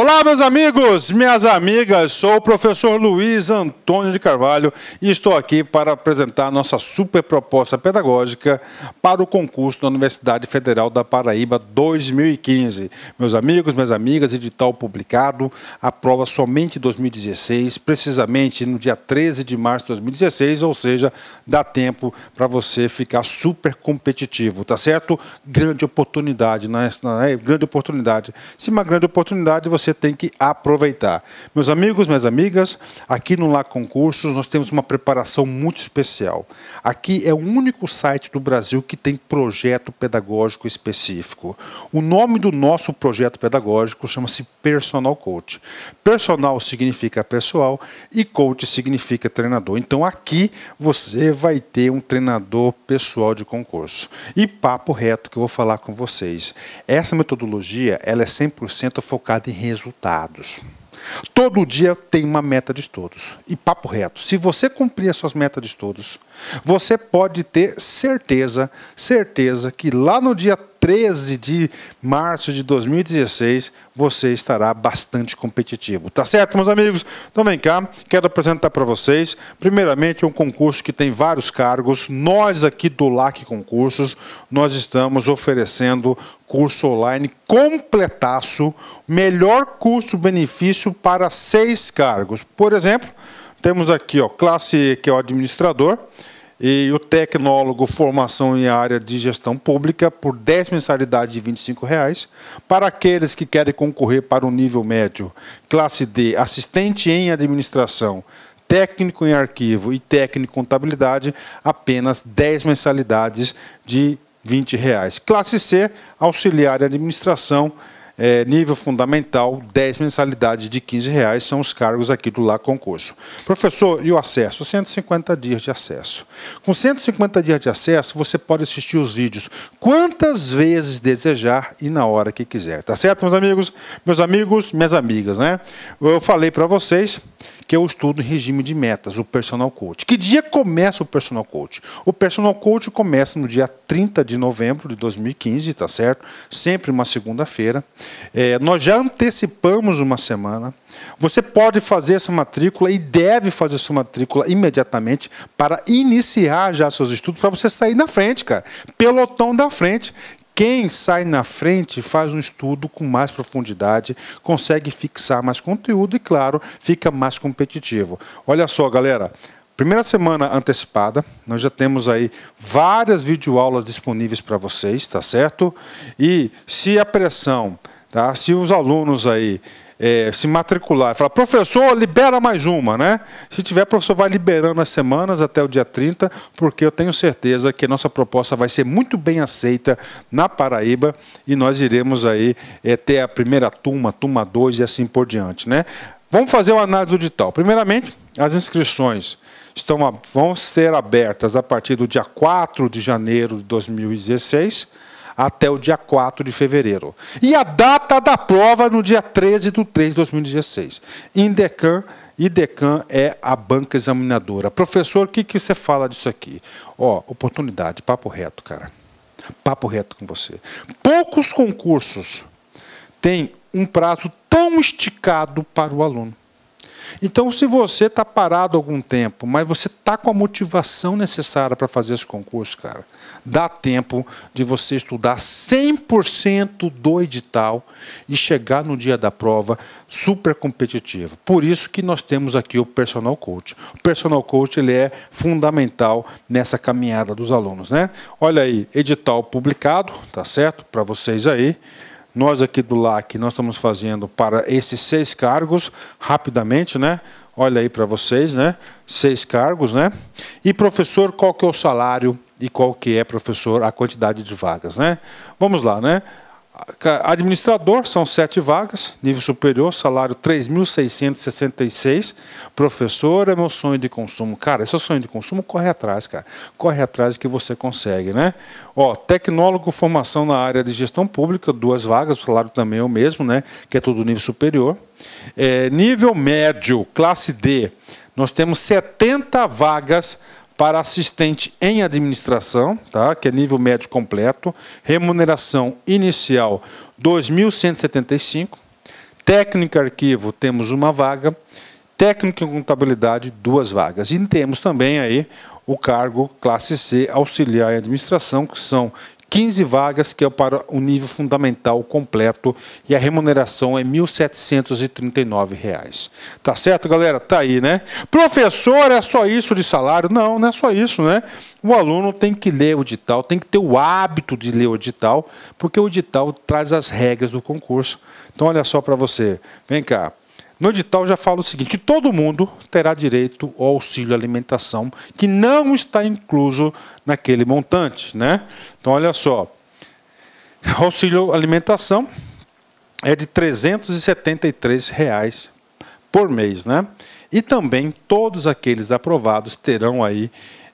Olá, meus amigos, minhas amigas, sou o professor Luiz Antônio de Carvalho e estou aqui para apresentar nossa super proposta pedagógica para o concurso da Universidade Federal da Paraíba 2015. Meus amigos, minhas amigas, edital publicado, a prova somente 2016, precisamente no dia 13 de março de 2016, ou seja, dá tempo para você ficar super competitivo, tá certo? Grande oportunidade, né? grande oportunidade. Se uma grande oportunidade, você você tem que aproveitar. Meus amigos, minhas amigas, aqui no Lá Concursos nós temos uma preparação muito especial. Aqui é o único site do Brasil que tem projeto pedagógico específico. O nome do nosso projeto pedagógico chama-se Personal Coach. Personal significa pessoal e coach significa treinador. Então aqui você vai ter um treinador pessoal de concurso. E papo reto que eu vou falar com vocês. Essa metodologia ela é 100% focada em resultados resultados. Todo dia tem uma meta de estudos. E papo reto, se você cumprir as suas metas de estudos, você pode ter certeza, certeza que lá no dia 13 de março de 2016, você estará bastante competitivo. Tá certo, meus amigos? Então vem cá, quero apresentar para vocês, primeiramente, um concurso que tem vários cargos. Nós aqui do LAC Concursos, nós estamos oferecendo curso online completaço, melhor custo-benefício para seis cargos. Por exemplo, temos aqui, ó, classe que é o administrador, e o tecnólogo formação em área de gestão pública por 10 mensalidades de R$ 25. Reais, para aqueles que querem concorrer para o nível médio, classe D, assistente em administração, técnico em arquivo e técnico em contabilidade, apenas 10 mensalidades de R$ 20. Reais. Classe C, auxiliar em administração, é, nível fundamental, 10 mensalidades de 15 reais são os cargos aqui do Lá Concurso. Professor, e o acesso? 150 dias de acesso. Com 150 dias de acesso, você pode assistir os vídeos quantas vezes desejar e na hora que quiser. Tá certo, meus amigos? Meus amigos, minhas amigas, né? Eu falei para vocês que eu estudo em regime de metas, o personal coach. Que dia começa o personal coach? O personal coach começa no dia 30 de novembro de 2015, tá certo? Sempre uma segunda-feira. É, nós já antecipamos uma semana. Você pode fazer essa matrícula e deve fazer sua matrícula imediatamente para iniciar já seus estudos, para você sair na frente, cara. Pelotão da frente. Quem sai na frente faz um estudo com mais profundidade, consegue fixar mais conteúdo e, claro, fica mais competitivo. Olha só, galera. Primeira semana antecipada, nós já temos aí várias videoaulas disponíveis para vocês, tá certo? E se a pressão Tá? Se os alunos aí é, se matricular e falar, professor, libera mais uma, né? Se tiver, professor, vai liberando as semanas até o dia 30, porque eu tenho certeza que a nossa proposta vai ser muito bem aceita na Paraíba e nós iremos aí é, ter a primeira turma, turma 2 e assim por diante, né? Vamos fazer uma análise do edital. Primeiramente, as inscrições estão, vão ser abertas a partir do dia 4 de janeiro de 2016 até o dia 4 de fevereiro. E a data da prova no dia 13 de 3 de 2016. Indecan, IDECAM é a banca examinadora. Professor, o que, que você fala disso aqui? Ó, oportunidade, papo reto, cara. Papo reto com você. Poucos concursos têm um prazo tão esticado para o aluno. Então, se você está parado algum tempo, mas você está com a motivação necessária para fazer esse concurso, cara, dá tempo de você estudar 100% do edital e chegar no dia da prova super competitivo. Por isso que nós temos aqui o personal coach. O personal coach ele é fundamental nessa caminhada dos alunos, né? Olha aí, edital publicado, tá certo? Para vocês aí. Nós aqui do LAC, nós estamos fazendo para esses seis cargos, rapidamente, né? Olha aí para vocês, né? Seis cargos, né? E professor, qual que é o salário e qual que é, professor, a quantidade de vagas, né? Vamos lá, né? Administrador são sete vagas, nível superior, salário 3.666. Professor é meu sonho de consumo. Cara, esse é sonho de consumo, corre atrás, cara. Corre atrás que você consegue, né? Ó, tecnólogo, formação na área de gestão pública, duas vagas, o salário também é o mesmo, né? Que é todo nível superior. É, nível médio, classe D, nós temos 70 vagas para assistente em administração, tá? que é nível médio completo, remuneração inicial 2.175, técnica arquivo temos uma vaga, técnico em contabilidade duas vagas. E temos também aí o cargo classe C auxiliar em administração, que são 15 vagas, que é para o nível fundamental completo, e a remuneração é R$ 1.739. Tá certo, galera? Tá aí, né? Professor, é só isso de salário? Não, não é só isso, né? O aluno tem que ler o edital, tem que ter o hábito de ler o edital, porque o edital traz as regras do concurso. Então, olha só para você. Vem cá. No edital já fala o seguinte: que todo mundo terá direito ao auxílio alimentação que não está incluso naquele montante, né? Então olha só, o auxílio alimentação é de R$ reais por mês, né? E também todos aqueles aprovados terão aí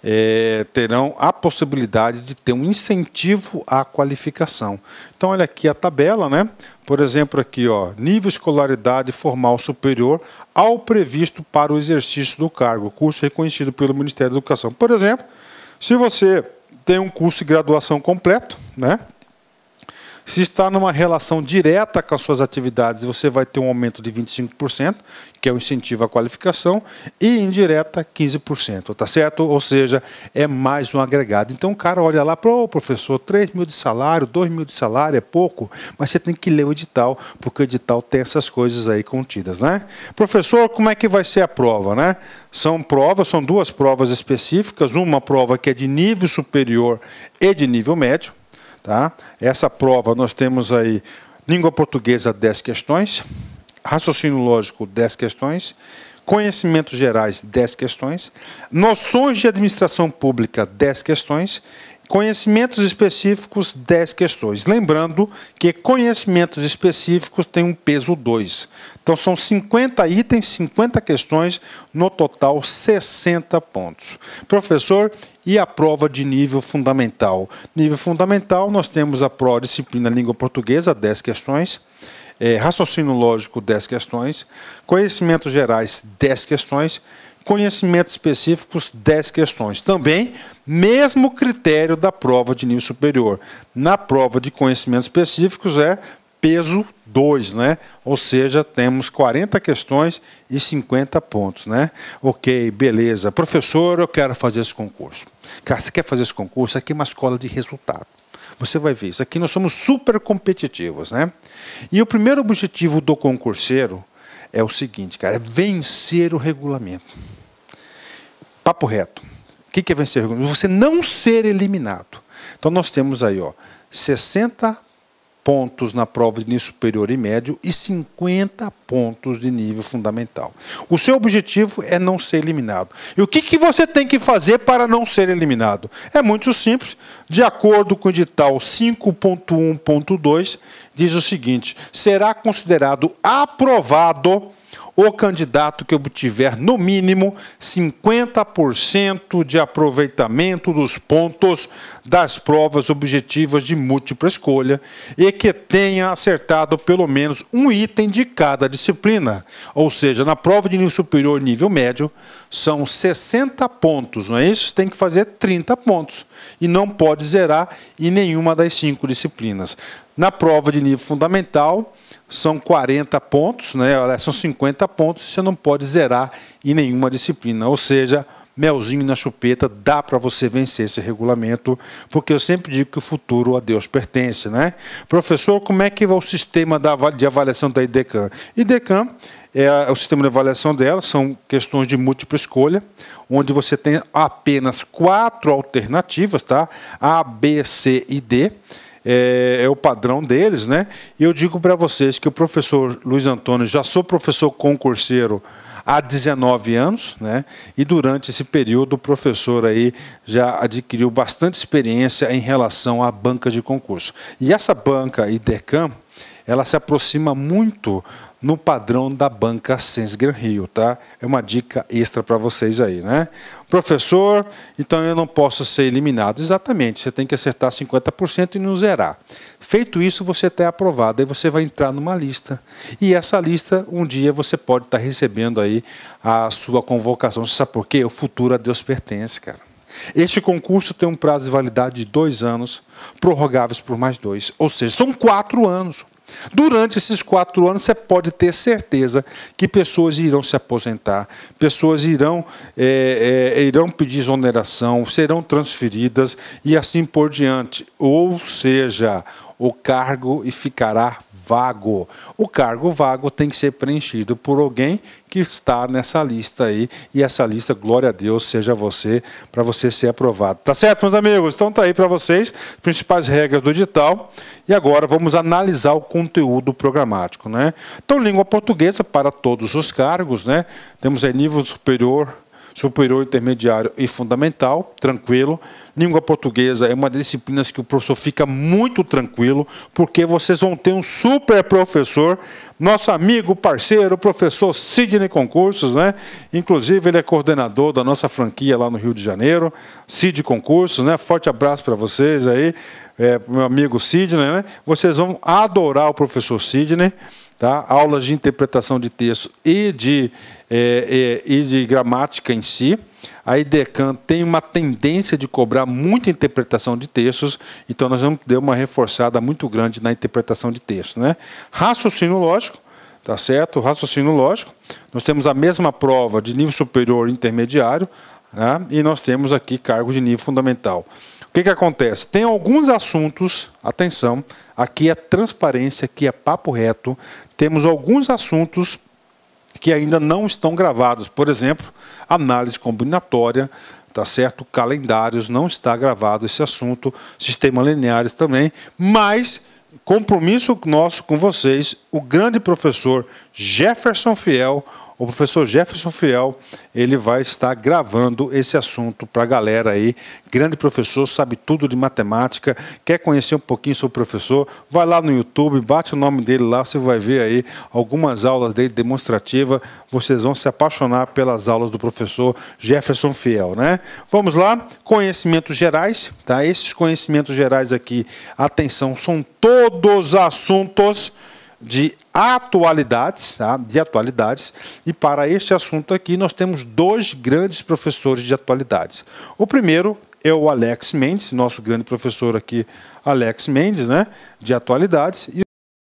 é, terão a possibilidade de ter um incentivo à qualificação. Então, olha aqui a tabela, né? Por exemplo, aqui, ó, nível escolaridade formal superior ao previsto para o exercício do cargo, curso reconhecido pelo Ministério da Educação. Por exemplo, se você tem um curso de graduação completo, né? Se está numa relação direta com as suas atividades, você vai ter um aumento de 25%, que é o incentivo à qualificação, e indireta 15%, tá certo? Ou seja, é mais um agregado. Então o cara olha lá, pô, professor, 3 mil de salário, 2 mil de salário é pouco, mas você tem que ler o edital, porque o edital tem essas coisas aí contidas, né? Professor, como é que vai ser a prova, né? São provas, são duas provas específicas, uma prova que é de nível superior e de nível médio, Tá? Essa prova nós temos aí língua portuguesa 10 questões, raciocínio lógico 10 questões, conhecimentos gerais 10 questões, noções de administração pública 10 questões conhecimentos específicos, 10 questões. Lembrando que conhecimentos específicos têm um peso 2. Então, são 50 itens, 50 questões, no total 60 pontos. Professor, e a prova de nível fundamental? Nível fundamental, nós temos a pró disciplina língua portuguesa, 10 questões. É, raciocínio lógico, 10 questões. Conhecimentos gerais, 10 questões Conhecimentos específicos, 10 questões. Também, mesmo critério da prova de nível superior. Na prova de conhecimentos específicos é peso 2, né? Ou seja, temos 40 questões e 50 pontos, né? Ok, beleza. Professor, eu quero fazer esse concurso. Cara, você quer fazer esse concurso? Aqui é uma escola de resultado. Você vai ver, isso aqui nós somos super competitivos, né? E o primeiro objetivo do concurseiro é o seguinte, cara, é vencer o regulamento. Papo reto. O que é vencer o regulamento? Você não ser eliminado. Então nós temos aí, ó, 60 pontos na prova de nível superior e médio e 50 pontos de nível fundamental. O seu objetivo é não ser eliminado. E o que, que você tem que fazer para não ser eliminado? É muito simples. De acordo com o edital 5.1.2, diz o seguinte: será considerado aprovado o candidato que obtiver, no mínimo, 50% de aproveitamento dos pontos das provas objetivas de múltipla escolha e que tenha acertado pelo menos um item de cada disciplina. Ou seja, na prova de nível superior e nível médio, são 60 pontos, não é isso? Tem que fazer 30 pontos e não pode zerar em nenhuma das cinco disciplinas. Na prova de nível fundamental, são 40 pontos, né? são 50 pontos, você não pode zerar em nenhuma disciplina. Ou seja, melzinho na chupeta, dá para você vencer esse regulamento, porque eu sempre digo que o futuro a Deus pertence. Né? Professor, como é que é o sistema de avaliação da IDECAM? IDECAM é, é o sistema de avaliação dela, são questões de múltipla escolha, onde você tem apenas quatro alternativas, tá? A, B, C e D é, é o padrão deles, né? E eu digo para vocês que o professor Luiz Antônio, já sou professor concurseiro há 19 anos, né? E durante esse período o professor aí já adquiriu bastante experiência em relação à banca de concurso. E essa banca IDECAM, ela se aproxima muito no padrão da banca Sens Gran Rio, tá? É uma dica extra para vocês aí, né? Professor, então eu não posso ser eliminado. Exatamente, você tem que acertar 50% e não zerar. Feito isso, você está é aprovado, aí você vai entrar numa lista. E essa lista, um dia você pode estar tá recebendo aí a sua convocação. Você sabe por quê? O futuro a Deus pertence, cara. Este concurso tem um prazo de validade de dois anos, prorrogáveis por mais dois, ou seja, são quatro anos. Durante esses quatro anos, você pode ter certeza que pessoas irão se aposentar, pessoas irão, é, é, irão pedir exoneração, serão transferidas e assim por diante. Ou seja, o cargo e ficará vago. O cargo vago tem que ser preenchido por alguém que está nessa lista aí. E essa lista, glória a Deus, seja você, para você ser aprovado. Tá certo, meus amigos? Então tá aí para vocês as principais regras do edital. E agora vamos analisar o conteúdo programático. Né? Então, língua portuguesa para todos os cargos. Né? Temos aí nível superior superior, intermediário e fundamental, tranquilo. Língua portuguesa é uma das disciplinas que o professor fica muito tranquilo, porque vocês vão ter um super professor, nosso amigo, parceiro, professor Sidney Concursos, né? Inclusive, ele é coordenador da nossa franquia lá no Rio de Janeiro, Sid Concursos, né? Forte abraço para vocês aí, é, meu amigo Sidney, né? Vocês vão adorar o professor Sidney tá? aulas de interpretação de texto e de, é, é, e de gramática em si. A IDECAN tem uma tendência de cobrar muita interpretação de textos, então nós vamos dar uma reforçada muito grande na interpretação de textos. Né? Raciocínio lógico, tá certo? Raciocínio lógico. Nós temos a mesma prova de nível superior e intermediário, né? e nós temos aqui cargo de nível fundamental que, que acontece? Tem alguns assuntos, atenção, aqui é transparência, aqui é papo reto, temos alguns assuntos que ainda não estão gravados. Por exemplo, análise combinatória, tá certo? Calendários não está gravado esse assunto, sistema lineares também, mas compromisso nosso com vocês, o grande professor Jefferson Fiel, o professor Jefferson Fiel, ele vai estar gravando esse assunto para a galera aí. Grande professor, sabe tudo de matemática, quer conhecer um pouquinho sobre o professor, vai lá no YouTube, bate o nome dele lá, você vai ver aí algumas aulas dele demonstrativa. Vocês vão se apaixonar pelas aulas do professor Jefferson Fiel, né? Vamos lá, conhecimentos gerais, tá? Esses conhecimentos gerais aqui, atenção, são todos assuntos de atualidades, tá? de atualidades, e para este assunto aqui nós temos dois grandes professores de atualidades. O primeiro é o Alex Mendes, nosso grande professor aqui, Alex Mendes, né, de atualidades, e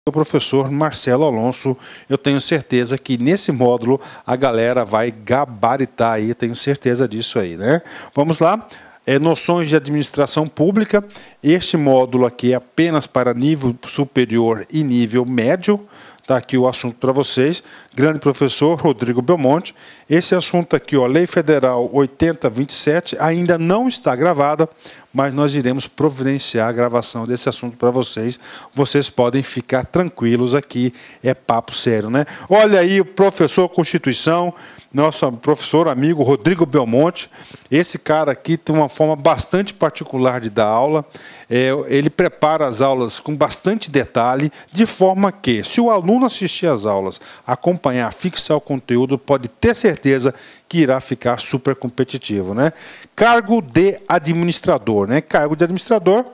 o professor Marcelo Alonso. Eu tenho certeza que nesse módulo a galera vai gabaritar aí, tenho certeza disso aí, né? Vamos lá é, noções de administração pública. Este módulo aqui é apenas para nível superior e nível médio. Está aqui o assunto para vocês. Grande professor Rodrigo Belmonte. Esse assunto aqui, ó, Lei Federal 8027, ainda não está gravada, mas nós iremos providenciar a gravação desse assunto para vocês. Vocês podem ficar tranquilos aqui, é papo sério, né? Olha aí o professor Constituição, nosso professor amigo Rodrigo Belmonte. Esse cara aqui tem uma forma bastante particular de dar aula. É, ele prepara as aulas com bastante detalhe, de forma que, se o aluno assistir às aulas, acompanhar, fixar o conteúdo, pode ter certeza que irá ficar super competitivo. Né? Cargo de administrador. Né? Cargo de administrador,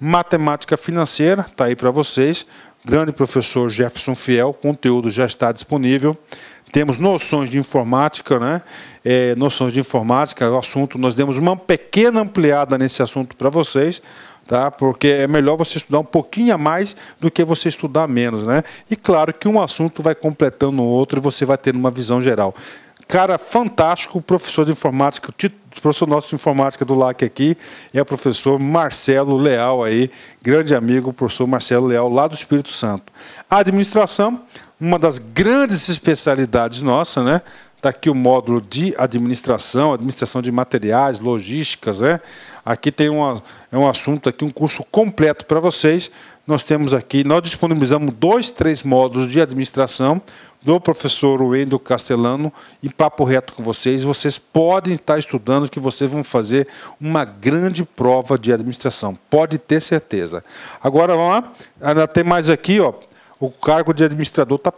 matemática financeira, está aí para vocês. Grande professor Jefferson Fiel, conteúdo já está disponível. Temos noções de informática, né? É, noções de informática, o assunto, nós demos uma pequena ampliada nesse assunto para vocês, tá? Porque é melhor você estudar um pouquinho a mais do que você estudar menos, né? E claro que um assunto vai completando o outro e você vai ter uma visão geral cara fantástico, professor de informática, o professor nosso de informática do LAC aqui é o professor Marcelo Leal aí, grande amigo, professor Marcelo Leal, lá do Espírito Santo. A administração, uma das grandes especialidades nossa, né? Está aqui o módulo de administração, administração de materiais, logísticas. Né? Aqui tem uma, é um assunto, aqui um curso completo para vocês. Nós temos aqui, nós disponibilizamos dois, três módulos de administração do professor Wendel Castellano e papo reto com vocês. Vocês podem estar estudando que vocês vão fazer uma grande prova de administração. Pode ter certeza. Agora vamos lá. Ainda ah, tem mais aqui, ó o cargo de administrador está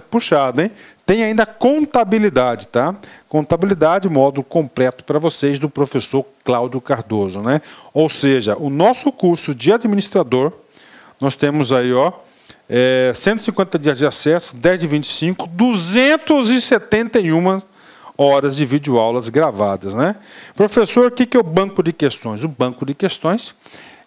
puxado, hein? Tem ainda contabilidade, tá? Contabilidade, módulo completo para vocês do professor Cláudio Cardoso, né? Ou seja, o nosso curso de administrador, nós temos aí, ó, é, 150 dias de acesso, 10 de 25, 271 horas de videoaulas gravadas, né? Professor, o que é o banco de questões? O banco de questões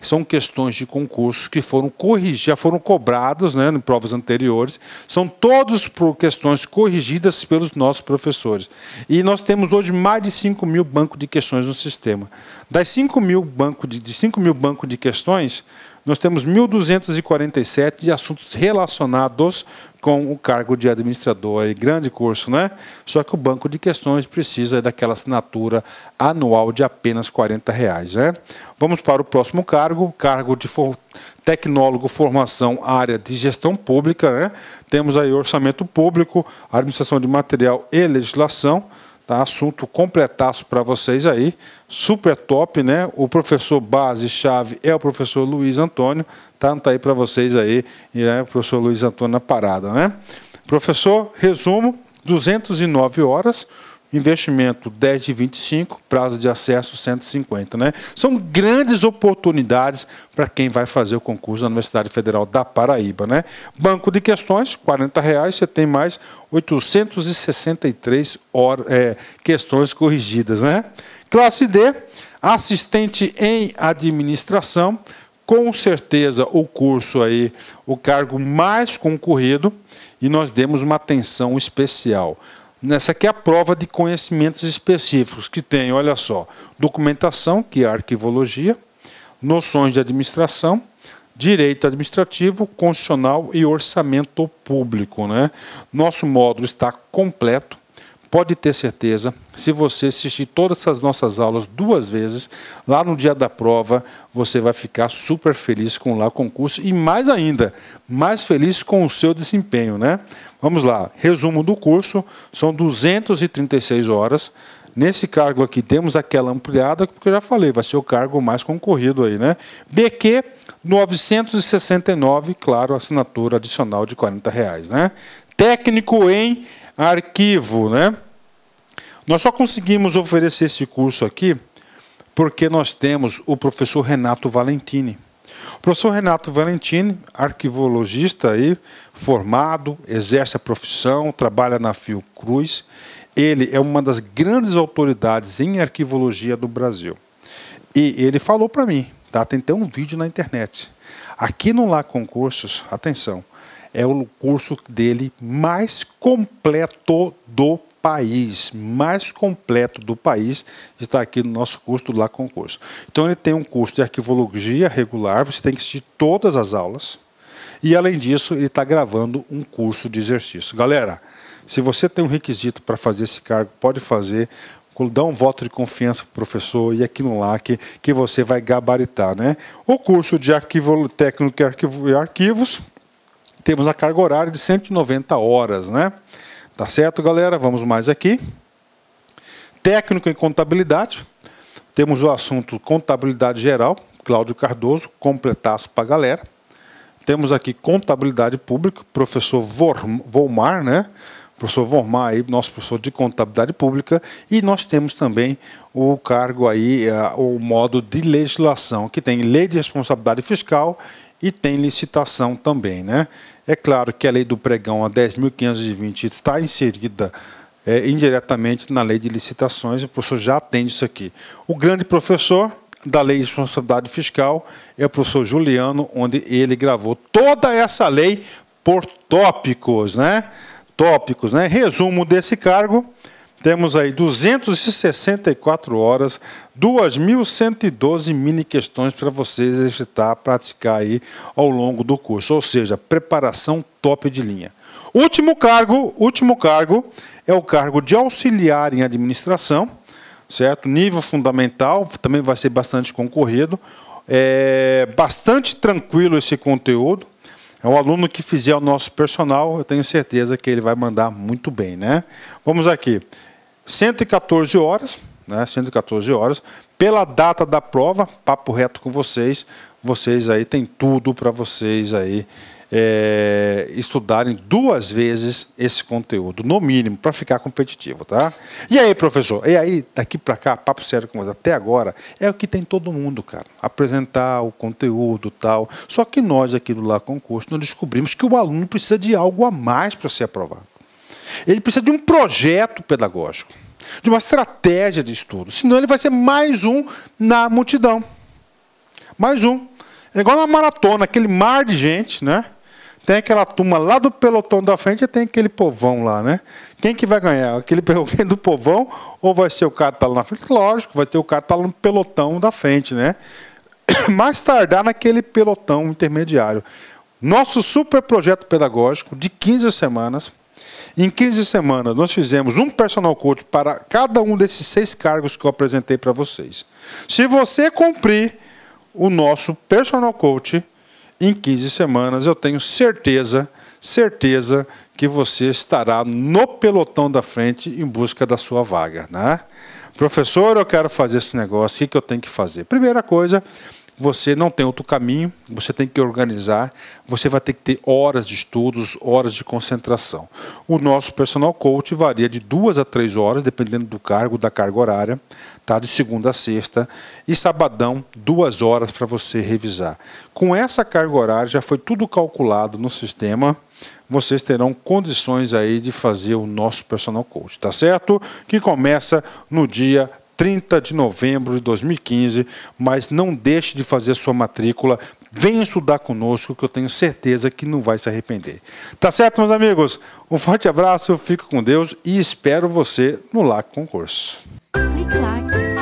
são questões de concurso que foram corrigidas, já foram cobradas, né, em provas anteriores, são todos questões corrigidas pelos nossos professores. E nós temos hoje mais de 5 mil bancos de questões no sistema. Das 5 mil bancos de, de 5 mil bancos de questões, nós temos 1.247 de assuntos relacionados com o cargo de administrador. E grande curso, né? Só que o banco de questões precisa daquela assinatura anual de apenas R$ reais, né? Vamos para o próximo cargo, cargo de for... tecnólogo formação área de gestão pública, né? Temos aí orçamento público, administração de material e legislação. Tá? Assunto completaço para vocês aí. Super top, né? O professor base-chave é o professor Luiz Antônio. Tá, tá aí para vocês aí, e é né? o professor Luiz Antônio na parada, né? Professor, resumo, 209 horas, investimento 10 de 25, prazo de acesso 150. Né? São grandes oportunidades para quem vai fazer o concurso na Universidade Federal da Paraíba. Né? Banco de questões, R$ reais, você tem mais 863 horas, é, questões corrigidas. Né? Classe D, assistente em administração, com certeza o curso aí, o cargo mais concorrido, e nós demos uma atenção especial. Nessa aqui é a prova de conhecimentos específicos, que tem, olha só, documentação, que é arquivologia, noções de administração, direito administrativo, constitucional e orçamento público. Né? Nosso módulo está completo pode ter certeza, se você assistir todas as nossas aulas duas vezes, lá no dia da prova, você vai ficar super feliz com lá o concurso e mais ainda, mais feliz com o seu desempenho, né? Vamos lá, resumo do curso, são 236 horas. Nesse cargo aqui temos aquela ampliada, porque eu já falei, vai ser o cargo mais concorrido aí, né? BQ 969, claro, assinatura adicional de 40 reais, né? Técnico em arquivo, né? Nós só conseguimos oferecer esse curso aqui porque nós temos o professor Renato Valentini. O professor Renato Valentini, arquivologista aí, formado, exerce a profissão, trabalha na Fiocruz. Ele é uma das grandes autoridades em arquivologia do Brasil. E ele falou para mim, tá? Tem até um vídeo na internet. Aqui no Lá Concursos, atenção, é o curso dele mais completo do país, mais completo do país, está aqui no nosso curso do Lá Concurso. Então ele tem um curso de arquivologia regular, você tem que assistir todas as aulas. E além disso, ele está gravando um curso de exercício. Galera, se você tem um requisito para fazer esse cargo, pode fazer. Dá um voto de confiança para o professor e aqui no LAC que você vai gabaritar. Né? O curso de arquivo técnico e arquivos temos a carga horária de 190 horas, né? Tá certo, galera? Vamos mais aqui. Técnico em contabilidade. Temos o assunto contabilidade geral, Cláudio Cardoso, completaço para a galera. Temos aqui contabilidade pública, professor Volmar, né? professor Vormar, aí, nosso professor de contabilidade pública, e nós temos também o cargo aí, eh, o modo de legislação, que tem lei de responsabilidade fiscal e tem licitação também. Né? É claro que a lei do pregão, a 10.520, está inserida é, indiretamente na lei de licitações, o professor já atende isso aqui. O grande professor da lei de responsabilidade fiscal é o professor Juliano, onde ele gravou toda essa lei por tópicos, né? Tópicos, né? Resumo desse cargo temos aí 264 horas, 2.112 mini questões para você exercitar, praticar aí ao longo do curso. Ou seja, preparação top de linha. Último cargo, último cargo é o cargo de auxiliar em administração, certo? Nível fundamental, também vai ser bastante concorrido. É bastante tranquilo esse conteúdo. É um aluno que fizer o nosso personal, eu tenho certeza que ele vai mandar muito bem, né? Vamos aqui. 114 horas, né, 114 horas, pela data da prova, papo reto com vocês, vocês aí têm tudo para vocês aí é, estudarem duas vezes esse conteúdo, no mínimo, para ficar competitivo, tá? E aí, professor? E aí, daqui para cá, papo sério com vocês. até agora, é o que tem todo mundo, cara. Apresentar o conteúdo tal. Só que nós aqui do Lá Concurso, nós descobrimos que o aluno precisa de algo a mais para ser aprovado. Ele precisa de um projeto pedagógico, de uma estratégia de estudo. Senão ele vai ser mais um na multidão. Mais um. É igual na maratona, aquele mar de gente, né? Tem aquela turma lá do pelotão da frente e tem aquele povão lá, né? Quem que vai ganhar? Aquele do povão ou vai ser o cara que está lá na frente? Lógico, vai ter o cara que está no pelotão da frente, né? Mais tardar naquele pelotão intermediário. Nosso super projeto pedagógico de 15 semanas, em 15 semanas, nós fizemos um personal coach para cada um desses seis cargos que eu apresentei para vocês. Se você cumprir o nosso personal coach, em 15 semanas, eu tenho certeza, certeza que você estará no pelotão da frente em busca da sua vaga. Né? Professor, eu quero fazer esse negócio, o que eu tenho que fazer? Primeira coisa, você não tem outro caminho, você tem que organizar, você vai ter que ter horas de estudos, horas de concentração. O nosso personal coach varia de duas a três horas, dependendo do cargo, da carga horária, tá? de segunda a sexta, e sabadão, duas horas para você revisar. Com essa carga horária, já foi tudo calculado no sistema, vocês terão condições aí de fazer o nosso personal coach, tá certo? Que começa no dia 30 de novembro de 2015, mas não deixe de fazer sua matrícula. Venha estudar conosco, que eu tenho certeza que não vai se arrepender. Tá certo, meus amigos? Um forte abraço, eu fico com Deus e espero você no LAC Concurso. Clique,